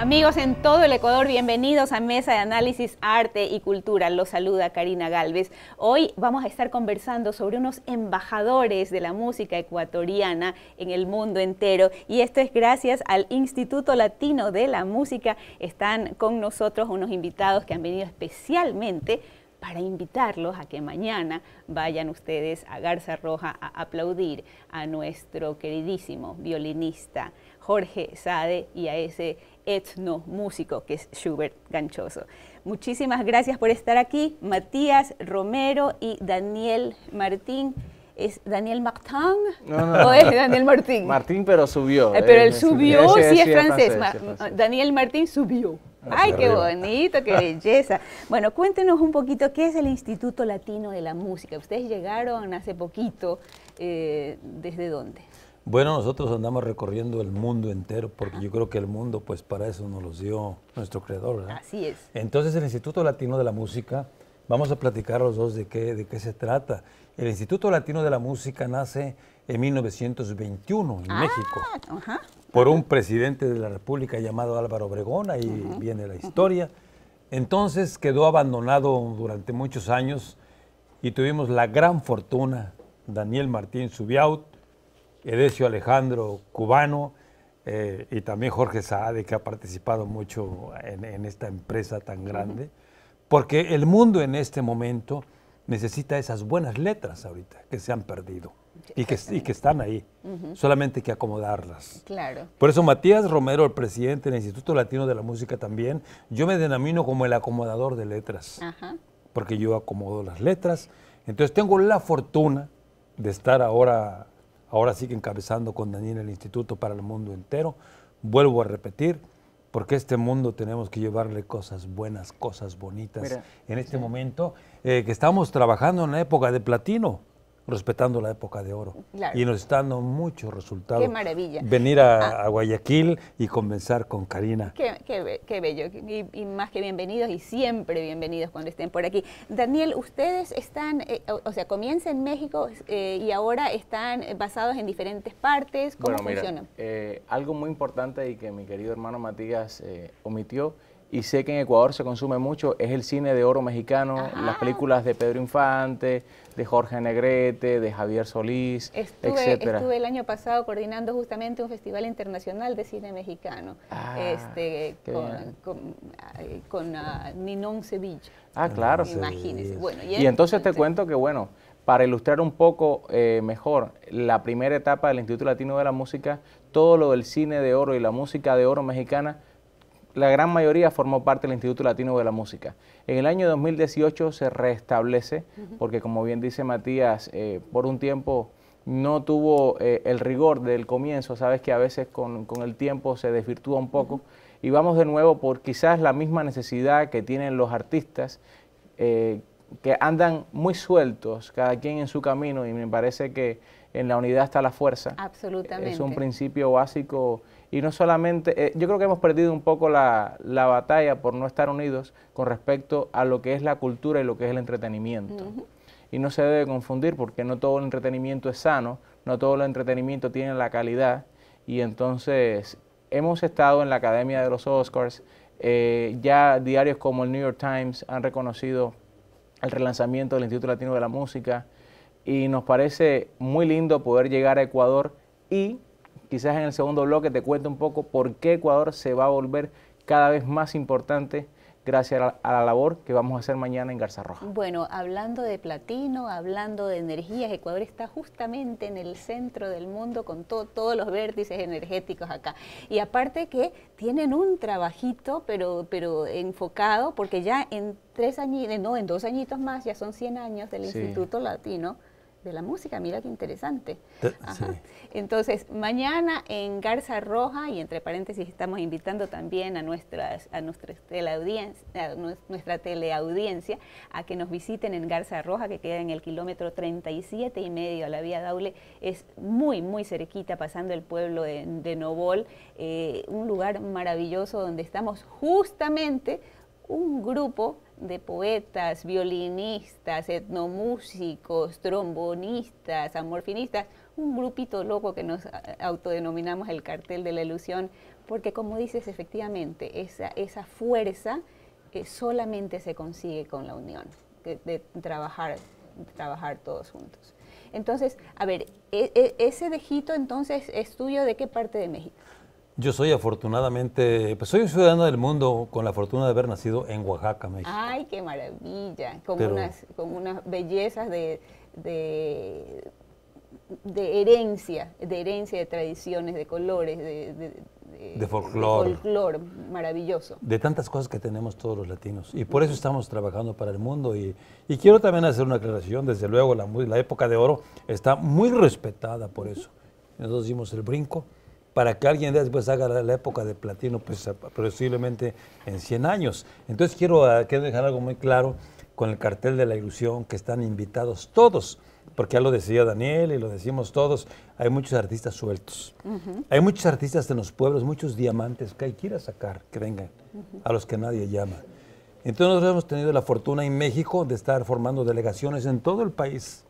Amigos en todo el Ecuador, bienvenidos a Mesa de Análisis Arte y Cultura. Los saluda Karina Galvez. Hoy vamos a estar conversando sobre unos embajadores de la música ecuatoriana en el mundo entero. Y esto es gracias al Instituto Latino de la Música. Están con nosotros unos invitados que han venido especialmente para invitarlos a que mañana vayan ustedes a Garza Roja a aplaudir a nuestro queridísimo violinista Jorge Sade y a ese etno músico que es Schubert Ganchoso. Muchísimas gracias por estar aquí, Matías Romero y Daniel Martín. ¿Es Daniel Martin o es Daniel Martín? Martín, pero subió. Ah, pero eh, él subió, sí, es, francés. Daniel Martín subió. Ah, Ay, qué bonito, qué belleza. Bueno, cuéntenos un poquito qué es el Instituto Latino de la Música. Ustedes llegaron hace poquito, eh, ¿desde dónde? Bueno, nosotros andamos recorriendo el mundo entero, porque yo creo que el mundo, pues para eso nos los dio nuestro creador. Así es. Entonces, el Instituto Latino de la Música, vamos a platicar los dos de qué, de qué se trata. El Instituto Latino de la Música nace en 1921 en ah, México, por un presidente de la República llamado Álvaro Obregón, ahí viene la historia. Entonces quedó abandonado durante muchos años y tuvimos la gran fortuna, Daniel Martín Subiaut, Edesio Alejandro, cubano, eh, y también Jorge Saade, que ha participado mucho en, esta empresa tan grande, porque el mundo en este momento necesita esas buenas letras ahorita que se han perdido y que, y que están ahí, solamente hay que acomodarlas. Claro. Por eso Matías Romero, el presidente del Instituto Latino de la Música también, yo me denomino como el acomodador de letras, porque yo acomodo las letras, entonces tengo la fortuna de estar ahora ahora sigue encabezando con Daniel el Instituto para el Mundo entero. Vuelvo a repetir, porque este mundo tenemos que llevarle cosas buenas, cosas bonitas. en este momento eh, que estamos trabajando en la época de platino, respetando la época de oro. Y nos está dando muchos resultados. Qué maravilla. Venir a, ah. Guayaquil y comenzar con Karina. Qué, bello. Y, más que bienvenidos y siempre bienvenidos cuando estén por aquí. Daniel, ustedes están, eh, o, sea, comienza en México eh, y ahora están basados en diferentes partes. ¿Cómo bueno, eh, algo muy importante y que mi querido hermano Matías omitió y sé que en Ecuador se consume mucho, es el cine de oro mexicano, las películas de Pedro Infante, de Jorge Negrete, de Javier Solís, estuve, Estuve el año pasado coordinando justamente un festival internacional de cine mexicano, ah, este, con, con, ah, Ninón Sevilla. Ah, claro. Imagínese. y, entonces te cuento que, bueno, para ilustrar un poco eh, mejor la primera etapa del Instituto Latino de la Música, todo lo del cine de oro y la música de oro mexicana la gran mayoría formó parte del Instituto Latino de la Música. En el año 2018 se restablece, porque como bien dice Matías, eh, por un tiempo no tuvo eh, el rigor del comienzo, sabes que a veces con, el tiempo se desvirtúa un poco, y vamos de nuevo por quizás la misma necesidad que tienen los artistas, eh, que andan muy sueltos, cada quien en su camino, y me parece que en la unidad está la fuerza. Absolutamente. Es un principio básico y no solamente, eh, yo creo que hemos perdido un poco la, batalla por no estar unidos con respecto a lo que es la cultura y lo que es el entretenimiento. Y no se debe confundir porque no todo el entretenimiento es sano, no todo el entretenimiento tiene la calidad y entonces hemos estado en la Academia de los Oscars, eh, ya diarios como el New York Times han reconocido el relanzamiento del Instituto Latino de la Música y nos parece muy lindo poder llegar a Ecuador y Quizás en el segundo bloque te cuento un poco por qué Ecuador se va a volver cada vez más importante gracias a la, labor que vamos a hacer mañana en Garza Roja. Bueno, hablando de platino, hablando de energías, Ecuador está justamente en el centro del mundo con todos los vértices energéticos acá. Y aparte que tienen un trabajito, pero, pero enfocado, porque ya en tres añitos, no, en dos añitos más, ya son 100 años del Instituto Latino la música, mira qué interesante. Entonces, mañana en Garza Roja, y entre paréntesis estamos invitando también a, a, nuestra, teleaudiencia, a nuestra teleaudiencia a que nos visiten en Garza Roja, que queda en el kilómetro 37 y medio a la vía Daule, es muy, muy cerquita, pasando el pueblo de, de Novol, eh, un lugar maravilloso donde estamos justamente un grupo de poetas, violinistas, etnomúsicos, trombonistas, amorfinistas, un grupito loco que nos autodenominamos el cartel de la ilusión, porque como dices, efectivamente, esa, fuerza eh, solamente se consigue con la unión, de, trabajar, trabajar todos juntos. Entonces, a ver, e, e, ese dejito entonces es tuyo de qué parte de México? Yo soy afortunadamente, pues soy un ciudadano del mundo con la fortuna de haber nacido en Oaxaca, México. Ay, qué maravilla, con, unas, con unas bellezas de, de, herencia, de herencia de tradiciones, de colores, de, de, de folclore. maravilloso. De tantas cosas que tenemos todos los latinos. Y por eso estamos trabajando para el mundo. Y, quiero también hacer una aclaración, desde luego la, la época de oro está muy respetada por eso. Nosotros dimos el brinco para que alguien después haga la, época de platino, pues posiblemente en 100 años. Entonces ah, quiero, dejar algo muy claro con el cartel de la ilusión que están invitados todos porque ya lo decía Daniel y lo decimos todos, hay muchos artistas sueltos. Hay muchos artistas de los pueblos, muchos diamantes que hay que sacar, que vengan, a los que nadie llama. Entonces nosotros hemos tenido la fortuna en México de estar formando delegaciones en todo el país,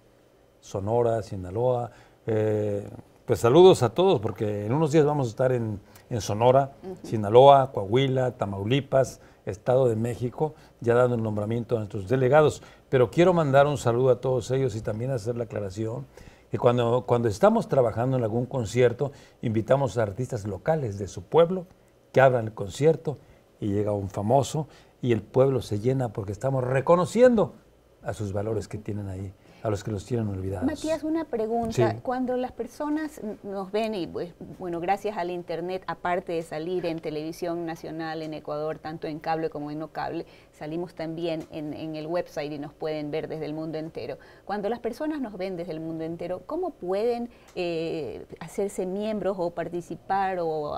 Sonora, Sinaloa, eh, pues saludos a todos, porque en unos días vamos a estar en, Sonora, Sinaloa, Coahuila, Tamaulipas, Estado de México, ya dando el nombramiento a nuestros delegados. Pero quiero mandar un saludo a todos ellos y también hacer la aclaración que cuando, cuando estamos trabajando en algún concierto, invitamos a artistas locales de su pueblo que abran el concierto y llega un famoso y el pueblo se llena porque estamos reconociendo a sus valores que tienen ahí a los que los tienen olvidados. Matías, una pregunta. Cuando las personas nos ven, y pues, bueno, gracias al Internet, aparte de salir en televisión nacional en Ecuador, tanto en cable como en no cable, salimos también en, el website y nos pueden ver desde el mundo entero. Cuando las personas nos ven desde el mundo entero, ¿cómo pueden eh, hacerse miembros o participar o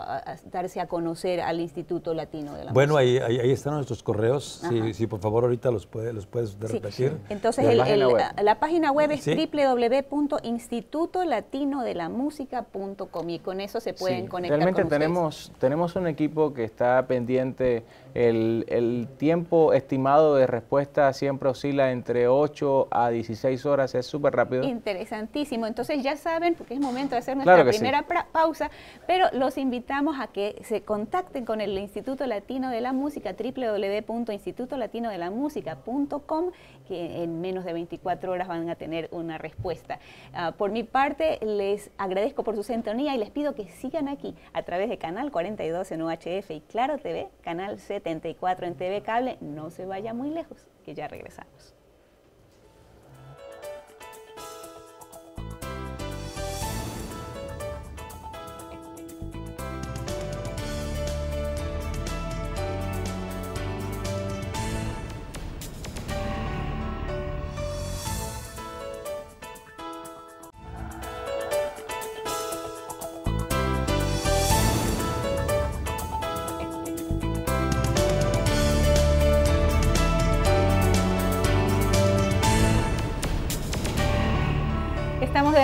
darse a conocer al Instituto Latino de la bueno, Música? Bueno, ahí, ahí, están nuestros correos, si, por favor ahorita los, puede, los puedes repetir. Entonces la, página la, página web es www.institutolatinodelamusica.com y con eso se pueden conectar. Realmente tenemos, tenemos un equipo que está pendiente el, tiempo estimado de respuesta siempre oscila entre 8 a 16 horas, es súper rápido. Interesantísimo. Entonces ya saben, porque es momento de hacer nuestra primera pausa, pero los invitamos a que se contacten con el Instituto Latino de la Música, www.institutolatinodelamúsica.com, que en menos de 24 horas van a tener una respuesta. Ah, por mi parte, les agradezco por su sintonía y les pido que sigan aquí a través de Canal 42 en UHF y Claro TV, Canal 74 en TV Cable. No se vaya muy lejos, que ya regresamos.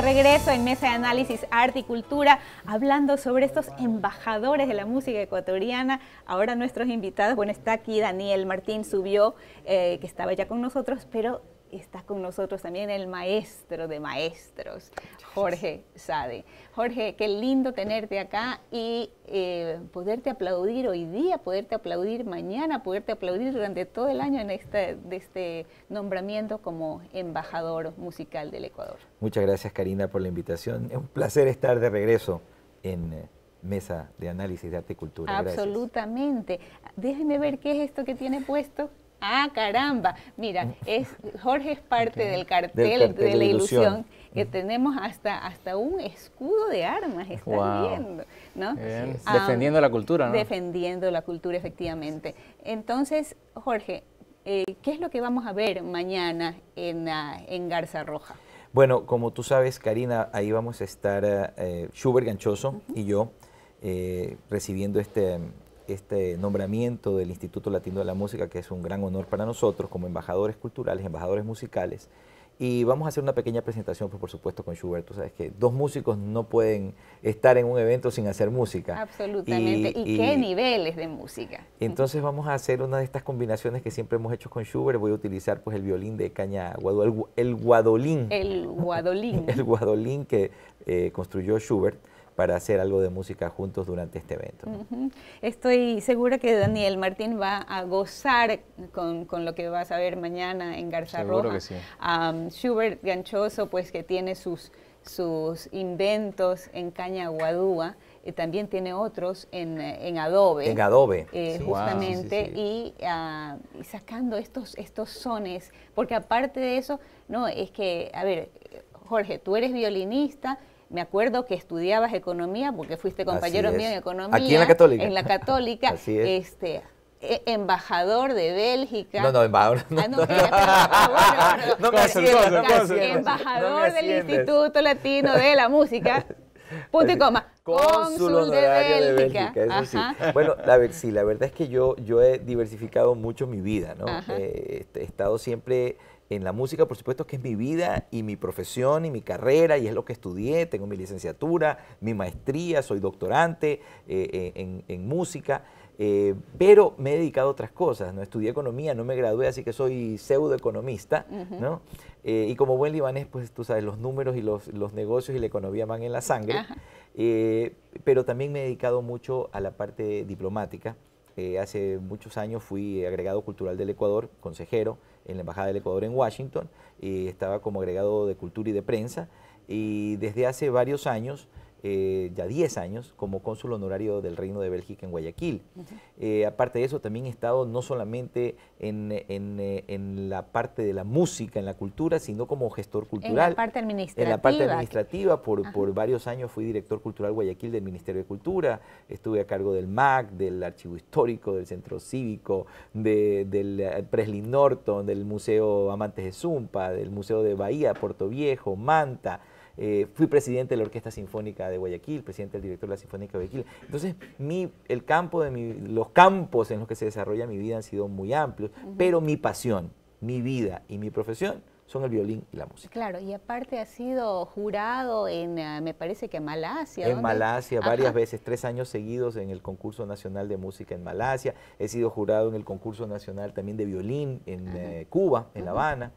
regreso en Mesa de Análisis Arte y Cultura, hablando sobre estos embajadores de la música ecuatoriana. Ahora nuestros invitados, bueno, está aquí Daniel Martín, subió, eh, que estaba ya con nosotros, pero está con nosotros también el maestro de maestros, Jorge Sade. Jorge, qué lindo tenerte acá y eh, poderte aplaudir hoy día, poderte aplaudir mañana, poderte aplaudir durante todo el año en este, de este nombramiento como embajador musical del Ecuador. Muchas gracias, Karina, por la invitación. Es un placer estar de regreso en eh, Mesa de Análisis de Arte y Cultura. Absolutamente. Déjenme Déjeme ver qué es esto que tiene puesto. Ah, caramba. Mira, mm. es, Jorge es parte del, cartel de la ilusión, que mm. tenemos hasta, hasta un escudo de armas, viendo, ¿no? Ah, defendiendo la cultura, ¿no? Defendiendo la cultura, efectivamente. Entonces, Jorge, eh, ¿qué es lo que vamos a ver mañana en, en Garza Roja? Bueno, como tú sabes, Karina, ahí vamos a estar eh, Schubert Ganchoso y yo eh, recibiendo este este nombramiento del Instituto Latino de la Música, que es un gran honor para nosotros como embajadores culturales, embajadores musicales. Y vamos a hacer una pequeña presentación, pues, por supuesto, con Schubert. Tú sabes que dos músicos no pueden estar en un evento sin hacer música. Absolutamente. ¿Y, qué niveles de música? Entonces vamos a hacer una de estas combinaciones que siempre hemos hecho con Schubert. Voy a utilizar pues el violín de caña el, guadolín. El guadolín. el guadolín que eh, construyó Schubert para hacer algo de música juntos durante este evento. Estoy segura que Daniel Martín va a gozar con, con, lo que vas a ver mañana en Garza Seguro Que sí. Schubert Ganchoso, pues que tiene sus, sus inventos en Caña Guadúa, y eh, también tiene otros en, eh, en Adobe. En Adobe. Eh, justamente, ah, y, sacando estos, estos sones, porque aparte de eso, no, es que, a ver, Jorge, tú eres violinista, me acuerdo que estudiabas economía, porque fuiste compañero mío en economía. Aquí en la Católica. En la Católica. Así es. Este, e, embajador de Bélgica. No, no, embajador. No, Embajador del Instituto Latino de la Música. Punto y coma. Cónsul de Bélgica. De Bélgica eso sí. Bueno, la, sí, la verdad es que yo, yo he diversificado mucho mi vida, ¿no? Eh, este, he estado siempre en la música, por supuesto, que es mi vida y mi profesión y mi carrera y es lo que estudié, tengo mi licenciatura, mi maestría, soy doctorante eh, eh, en, música, eh, pero me he dedicado a otras cosas, no estudié economía, no me gradué, así que soy pseudo economista. ¿no? y como buen libanés, pues tú sabes, los números y los, los negocios y la economía van en la sangre, pero también me he dedicado mucho a la parte diplomática. Eh, hace muchos años fui agregado cultural del Ecuador, consejero en la Embajada del Ecuador en Washington, y estaba como agregado de cultura y de prensa, y desde hace varios años eh, ya 10 años como cónsul honorario del Reino de Bélgica en Guayaquil. Eh, aparte de eso, también he estado no solamente eh, en, la parte de la música, en la cultura, sino como gestor cultural. En la parte administrativa. En la parte administrativa, por, varios años fui director cultural Guayaquil del Ministerio de Cultura, estuve a cargo del MAC, del Archivo Histórico, del Centro Cívico, del Presley Norton, del Museo Amantes de Zumpa, del Museo de Bahía, Puerto Viejo, Manta. Eh, fui presidente de la Orquesta Sinfónica de Guayaquil, presidente del director de la Sinfónica de Guayaquil. Entonces, mi, el campo de los campos en los que se desarrolla mi vida han sido muy amplios, pero mi pasión, mi vida y mi profesión son el violín y la música. Claro, y aparte ha sido jurado en, eh, me parece que en Malasia. En Malasia, varias veces, tres años seguidos en el concurso nacional de música en Malasia. He sido jurado en el concurso nacional también de violín en eh, Cuba, en La Habana.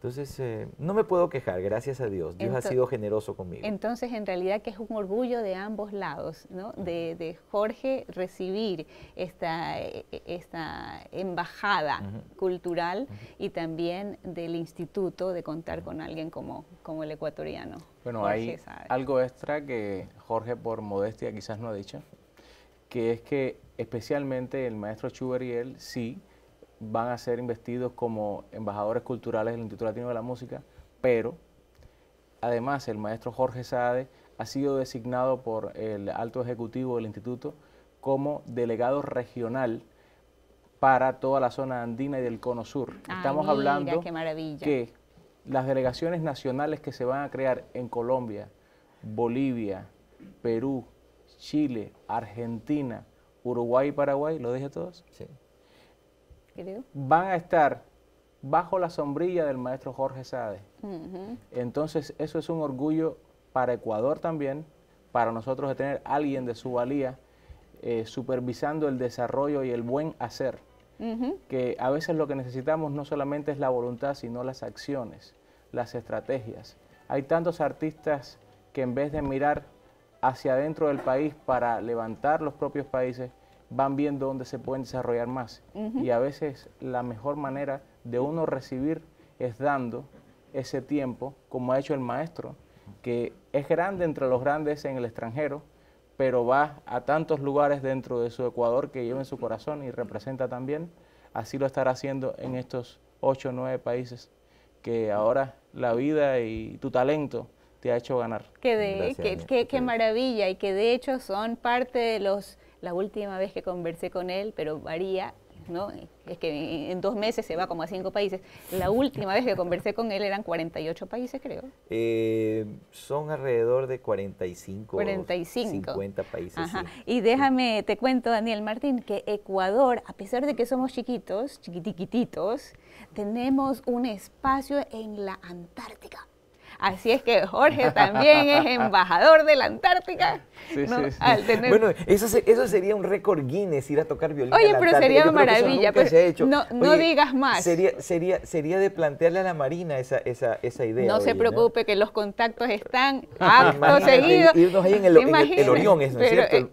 Entonces, eh, no me puedo quejar, gracias a Dios. Dios ha sido generoso conmigo. Entonces, en realidad que es un orgullo de ambos lados, ¿no? De, de Jorge recibir esta, eh, eh, esta embajada cultural y también del instituto de contar con alguien como, como el ecuatoriano. Bueno, hay algo extra que Jorge por modestia quizás no ha dicho, que es que especialmente el maestro él, sí van a ser investidos como embajadores culturales del Instituto Latino de la Música, pero además el maestro Jorge Saade ha sido designado por el alto ejecutivo del instituto como delegado regional para toda la zona andina y del cono sur. Ah, Estamos hablando que las delegaciones nacionales que se van a crear en Colombia, Bolivia, Perú, Chile, Argentina, Uruguay y Paraguay, ¿lo dije todos? Sí. Van a estar bajo la sombrilla del maestro Jorge Sade. Entonces, eso es un orgullo para Ecuador también, para nosotros de tener alguien de su valía eh, supervisando el desarrollo y el buen hacer. Que a veces lo que necesitamos no solamente es la voluntad, sino las acciones, las estrategias. Hay tantos artistas que en vez de mirar hacia adentro del país para levantar los propios países, van viendo dónde se pueden desarrollar más. Y a veces la mejor manera de uno recibir es dando ese tiempo, como ha hecho el maestro, que es grande entre los grandes en el extranjero, pero va a tantos lugares dentro de su Ecuador que lleva en su corazón y representa también. Así lo estará haciendo en estos ocho o nueve países que ahora la vida y tu talento te ha hecho ganar. qué maravilla y que de hecho son parte de los la última vez que conversé con él, pero varía, ¿no? Es que en dos meses se va como a cinco países. La última vez que conversé con él eran 48 países, creo. Eh, son alrededor de 45, 45. 50 países. Y déjame, te cuento, Daniel Martín, que Ecuador, a pesar de que somos chiquitos, chiquitiquititos, tenemos un espacio en la Antártica. Así es que Jorge también es embajador de la Antártica. Bueno, eso, sería un récord Guinness, ir a tocar violín. Oye, pero sería maravilla. No, digas más. Sería, sería, de plantearle a la Marina esa, idea. No se preocupe, que los contactos están acto seguido. en el, Orión, cierto?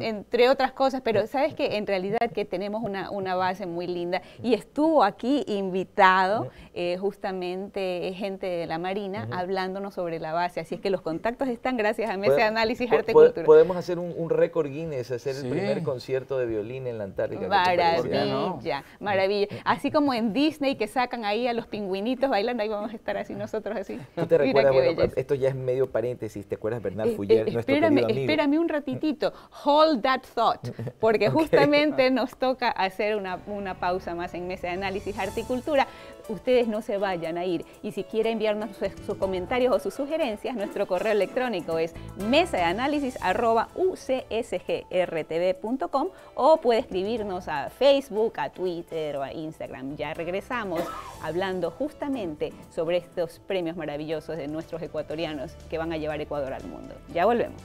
Entre otras cosas, pero ¿sabes que En realidad que tenemos una, base muy linda y estuvo aquí invitado eh, justamente gente de la Marina hablándonos sobre la base. Así es que los contactos están gracias a Mesa de Análisis Arte y Cultura. Podemos hacer un, récord Guinness, hacer el primer concierto de violín en la Antártica. Maravilla, maravilla. Mm. Así como en Disney que sacan ahí a los pingüinitos bailando, ahí vamos a estar así nosotros así. te recuerdas, esto ya es medio paréntesis, ¿te acuerdas Bernal Fuller, espérame, Espérame un ratitito, hold that thought, porque justamente nos toca hacer una, una pausa más en Mesa de Análisis Arte y Cultura ustedes no se vayan a ir. Y si quieren enviarnos sus, comentarios o sus sugerencias, nuestro correo electrónico es mesa de análisis ucsgrtv.com o puede escribirnos a Facebook, a Twitter o a Instagram. Ya regresamos hablando justamente sobre estos premios maravillosos de nuestros ecuatorianos que van a llevar Ecuador al mundo. Ya volvemos.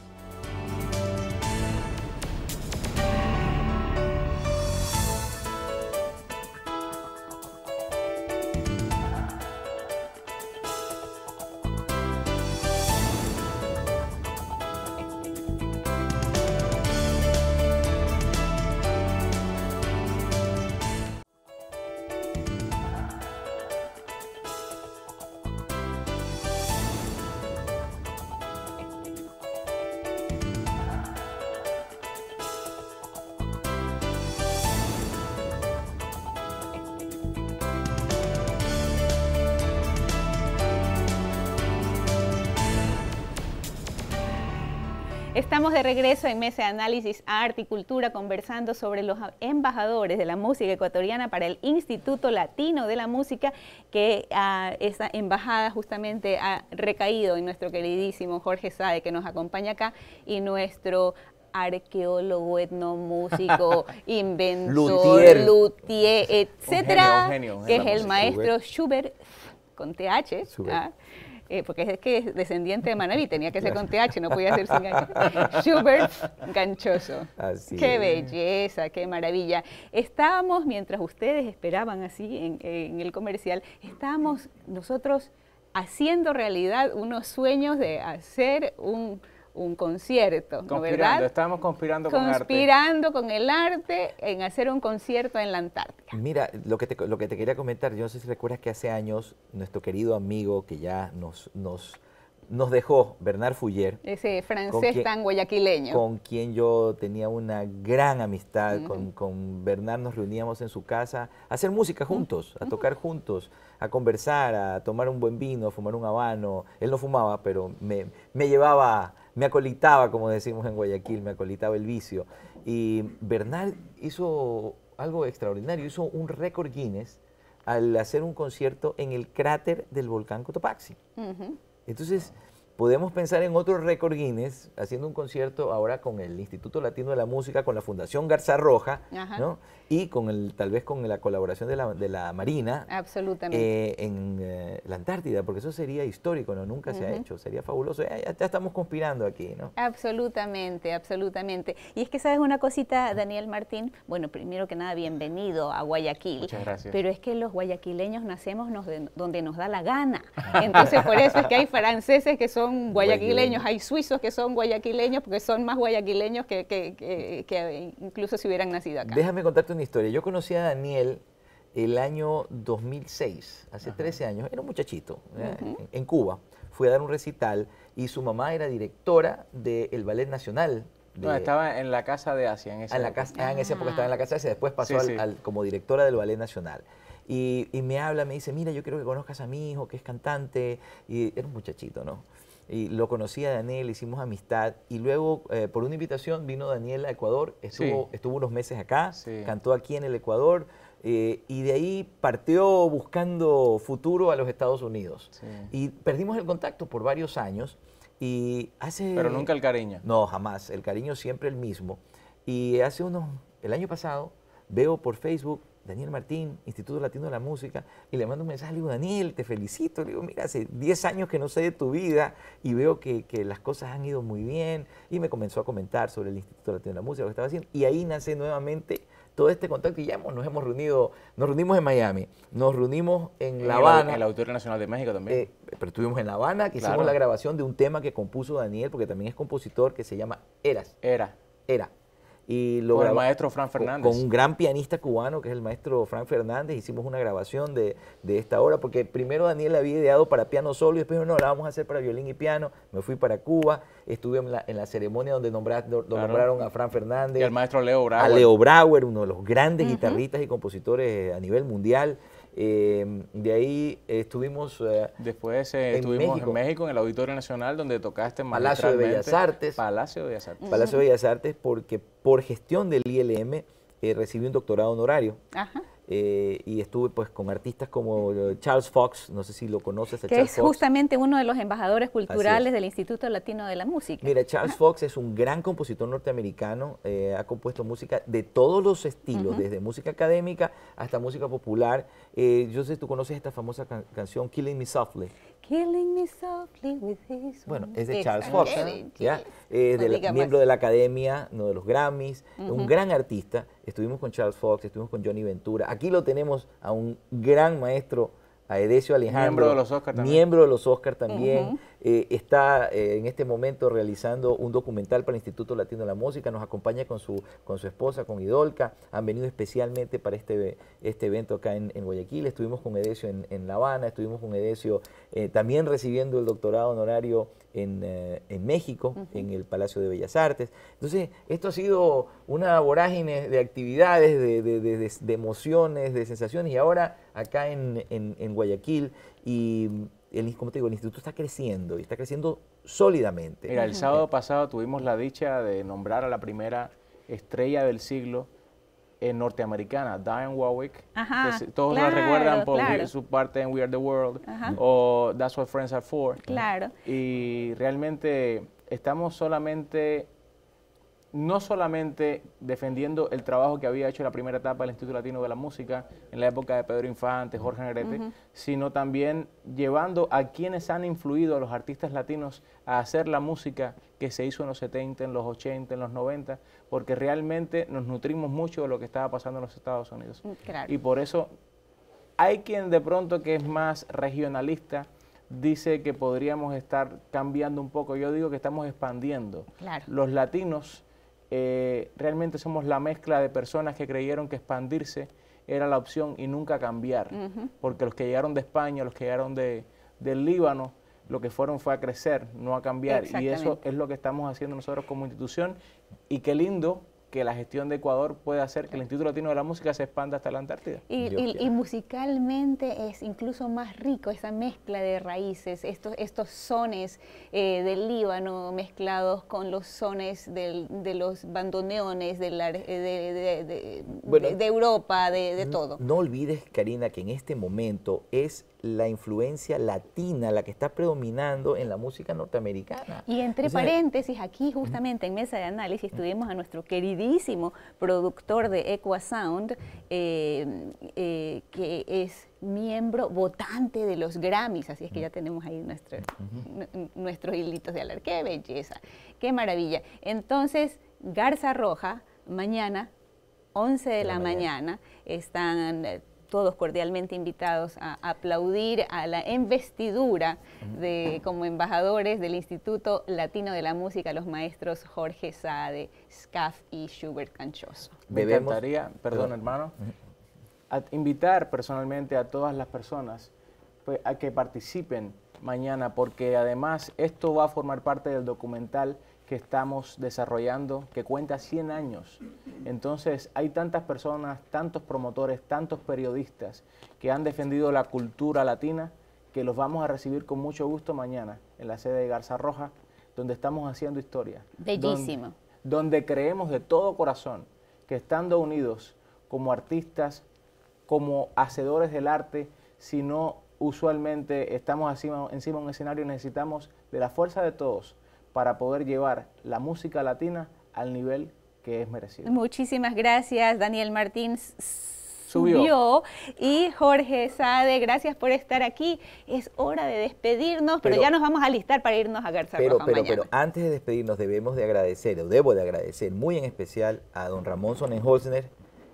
regreso en Mesa Análisis Arte y Cultura conversando sobre los embajadores de la música ecuatoriana para el Instituto Latino de la Música, que ah, esa embajada justamente ha recaído en nuestro queridísimo Jorge Sae que nos acompaña acá, y nuestro arqueólogo, etnomúsico, inventor, luthier, etcétera, que es el maestro Schubert, con TH, eh, porque es que es descendiente de Manaví, tenía que ser con TH, no podía ser sin H. Schubert Ganchoso. Así qué belleza, qué maravilla. Estábamos, mientras ustedes esperaban así en, en el comercial, estábamos nosotros haciendo realidad unos sueños de hacer un un concierto, ¿no, ¿verdad? Estábamos conspirando, con, arte. con el arte en hacer un concierto en la Antártica. Mira, lo que te, lo que te quería comentar, yo no sé si recuerdas que hace años nuestro querido amigo que ya nos, nos, nos dejó, Bernard Fuller. Ese francés tan guayaquileño. Con quien yo tenía una gran amistad, con, Bernard nos reuníamos en su casa a hacer música juntos, a tocar juntos a conversar, a tomar un buen vino, a fumar un habano. Él no fumaba, pero me llevaba me acolitaba, como decimos en Guayaquil, me acolitaba el vicio. Y Bernal hizo algo extraordinario, hizo un récord Guinness al hacer un concierto en el cráter del volcán Cotopaxi. Entonces, podemos pensar en otros récord Guinness, haciendo un concierto ahora con el Instituto Latino de la Música, con la Fundación Garza Roja, ¿no? y con el, tal vez con la colaboración de la, Marina eh, en eh, la Antártida, porque eso sería histórico, ¿no? nunca se ha hecho, sería fabuloso. Ya, estamos conspirando aquí, ¿no? Absolutamente, absolutamente. Y es que sabes una cosita, Daniel Martín, bueno, primero que nada, bienvenido a Guayaquil. Muchas gracias. Pero es que los guayaquileños nacemos donde nos da la gana. Entonces, por eso es que hay franceses que son guayaquileños, hay suizos que son guayaquileños porque son más guayaquileños que, que, que, incluso si hubieran nacido acá. Déjame contarte una historia. Yo conocí a Daniel el año 2006, hace 13 años, era un muchachito, eh, en, Cuba. Fui a dar un recital y su mamá era directora del Ballet Nacional no, estaba en la Casa de Asia en esa ah, en ah, en estaba en la Casa de Asia, después pasó como directora del Ballet Nacional. Y, y, me habla, me dice, mira, yo quiero que conozcas a mi hijo, que es cantante. Y era un muchachito, ¿no? y lo conocí a Daniel, hicimos amistad y luego eh, por una invitación vino Daniel a Ecuador, estuvo, estuvo unos meses acá, cantó aquí en el Ecuador eh, y de ahí partió buscando futuro a los Estados Unidos. Y perdimos el contacto por varios años y hace... Pero nunca el cariño. No, jamás, el cariño siempre el mismo. Y hace unos, el año pasado, veo por Facebook Daniel Martín, Instituto Latino de la Música, y le mando un mensaje, le digo, Daniel, te felicito, le digo, mira, hace 10 años que no sé de tu vida y veo que, las cosas han ido muy bien, y me comenzó a comentar sobre el Instituto Latino de la Música, lo que estaba haciendo, y ahí nace nuevamente todo este contacto y ya nos hemos reunido, nos reunimos en Miami, nos reunimos en La Habana. En la Auditorio Nacional de México también. Eh, pero estuvimos en La Habana, que hicimos la grabación de un tema que compuso Daniel, porque también es compositor, que se llama Eras. Era. Era, y con el maestro Fran Fernández. Con un gran pianista cubano que es el maestro Fran Fernández. Hicimos una grabación de, esta obra porque primero Daniel la había ideado para piano solo y después no, la vamos a hacer para violín y piano. Me fui para Cuba, estuve en la, ceremonia donde nombraron a Fran Fernández. Y al maestro Leo Brauer. A Leo Brauer, uno de los grandes guitarristas y compositores a nivel mundial. Em, de ahí estuvimos... Eh, Después eh, estuvimos México. en México, en el Auditorio Nacional, donde tocaste Palacio de Bellas Artes. Palacio de Bellas Artes. Palacio de Bellas Artes porque por gestión del ILM eh, recibí un doctorado honorario. Ajá. Eh, y estuve pues con artistas como Charles Fox, no sé si lo conoces. que es justamente uno de los embajadores culturales del Instituto Latino de la Música. Mira, Charles Fox es un gran compositor norteamericano, eh, ha compuesto música de todos los estilos, desde música académica hasta música popular. Eh, yo sé, tú conoces esta famosa canción Killing Me Softly bueno, es de Charles Fox, Es eh, miembro de la academia, uno de los Grammys, un gran artista. Estuvimos con Charles Fox, estuvimos con Johnny Ventura. Aquí lo tenemos a un gran maestro, a Edesio Alejandro. Miembro de los Oscar también. Miembro de los Oscar también. Eh, está eh, en este momento realizando un documental para el Instituto Latino de la Música, nos acompaña con su, con su esposa, con Idolca, han venido especialmente para este, este evento acá en, Guayaquil, estuvimos con Edesio en, La Habana, estuvimos con Edesio eh, también recibiendo el doctorado honorario en, México, en el Palacio de Bellas Artes. Entonces, esto ha sido una vorágine de actividades, de, emociones, de sensaciones, y ahora acá en, en Guayaquil, y el, como te digo, el instituto está creciendo y está creciendo sólidamente. Mira, el sábado pasado tuvimos la dicha de nombrar a la primera estrella del siglo en norteamericana, Diane Warwick, que todos la recuerdan por su parte en We Are the World o That's What Friends Are For. Claro. Y realmente estamos solamente no solamente defendiendo el trabajo que había hecho la primera etapa del Instituto Latino de la Música, en la época de Pedro Infante, Jorge Negrete, sino también llevando a quienes han influido a los artistas latinos a hacer la música que se hizo en los 70, en los 80, en los 90, porque realmente nos nutrimos mucho de lo que estaba pasando en los Estados Unidos. Mm, y por eso hay quien de pronto que es más regionalista, dice que podríamos estar cambiando un poco. Yo digo que estamos expandiendo. Los latinos eh, realmente somos la mezcla de personas que creyeron que expandirse era la opción y nunca cambiar, porque los que llegaron de España, los que llegaron de, del Líbano, lo que fueron fue a crecer, no a cambiar. Y eso es lo que estamos haciendo nosotros como institución. Y qué lindo que la gestión de Ecuador puede hacer que el Instituto Latino de la Música se expanda hasta la Antártida. Y, musicalmente es incluso más rico esa mezcla de raíces, estos, estos sones eh, del Líbano mezclados con los sones de los bandoneones eh, de, de, Europa, de, todo. No olvides, Karina, que en este momento es la influencia latina, la que está predominando en la música norteamericana. Y entre paréntesis, aquí justamente en Mesa de Análisis tuvimos a nuestro queridísimo productor de Equa Sound, eh, eh, que es miembro votante de los Grammys, así es que ya tenemos ahí nuestros hilitos de alar. ¡Qué belleza! ¡Qué maravilla! Entonces, Garza Roja, mañana, 11 de, la, mañana están eh, todos cordialmente invitados a aplaudir a la investidura de, como embajadores del Instituto Latino de la Música, los maestros Jorge Sade, Scaff y Schubert Canchoso. Me encantaría, perdón hermano, invitar personalmente a todas las personas pues, a que participen mañana, porque además esto va a formar parte del documental que estamos desarrollando, que cuenta 100 años. Entonces hay tantas personas, tantos promotores, tantos periodistas que han defendido la cultura latina, que los vamos a recibir con mucho gusto mañana en la sede de Garza Roja, donde estamos haciendo historia. Bellísimo. Donde, creemos de todo corazón que estando unidos como artistas, como hacedores del arte, si no usualmente estamos encima, encima de un escenario, necesitamos de la fuerza de todos para poder llevar la música latina al nivel que es merecido. Muchísimas gracias, Daniel Martín Subió. Y Jorge Sade, gracias por estar aquí. Es hora de despedirnos, pero, ya nos vamos a listar para irnos a Garza pero, pero, pero antes de despedirnos debemos de agradecer, o debo de agradecer muy en especial a don Ramón Sonnenholzner,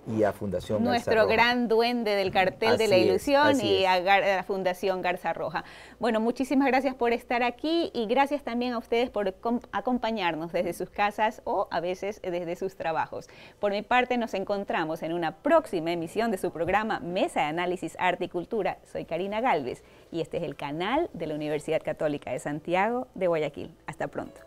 y a Fundación Nuestro gran duende del cartel de la ilusión y a, la Fundación Garza Roja. Bueno, muchísimas gracias por estar aquí y gracias también a ustedes por acompañarnos desde sus casas o a veces desde sus trabajos. Por mi parte, nos encontramos en una próxima emisión de su programa Mesa de Análisis Arte y Cultura. Soy Karina Galvez y este es el canal de la Universidad Católica de Santiago de Guayaquil. Hasta pronto.